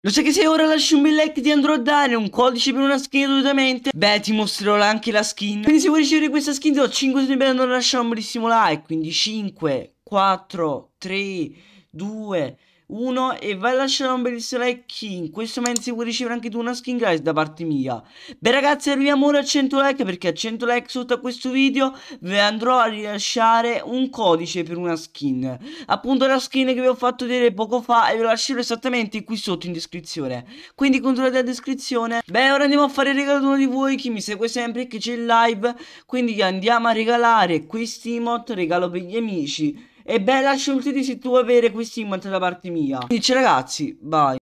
Lo sai che se ora lasci un bel like ti andrò a dare un codice per una skin gratuitamente? Beh, ti mostrerò anche la skin. Quindi se vuoi ricevere questa skin ti do 5 secondi per andare a lasciare un bellissimo like. Quindi 5, 4, 3, 2, 1 e vai a lasciare un bellissimo like in questo momento se vuoi ricevere anche tu una skin guys da parte mia beh ragazzi arriviamo ora a 100 like perché a 100 like sotto a questo video vi andrò a rilasciare un codice per una skin appunto la skin che vi ho fatto vedere poco fa e ve la lascerò esattamente qui sotto in descrizione quindi controllate la descrizione beh ora andiamo a fare il regalo ad uno di voi chi mi segue sempre che c'è il live quindi andiamo a regalare questi emote regalo per gli amici e bella scelta di se tu avere questi 50 da parte mia. Quindi ragazzi, bye.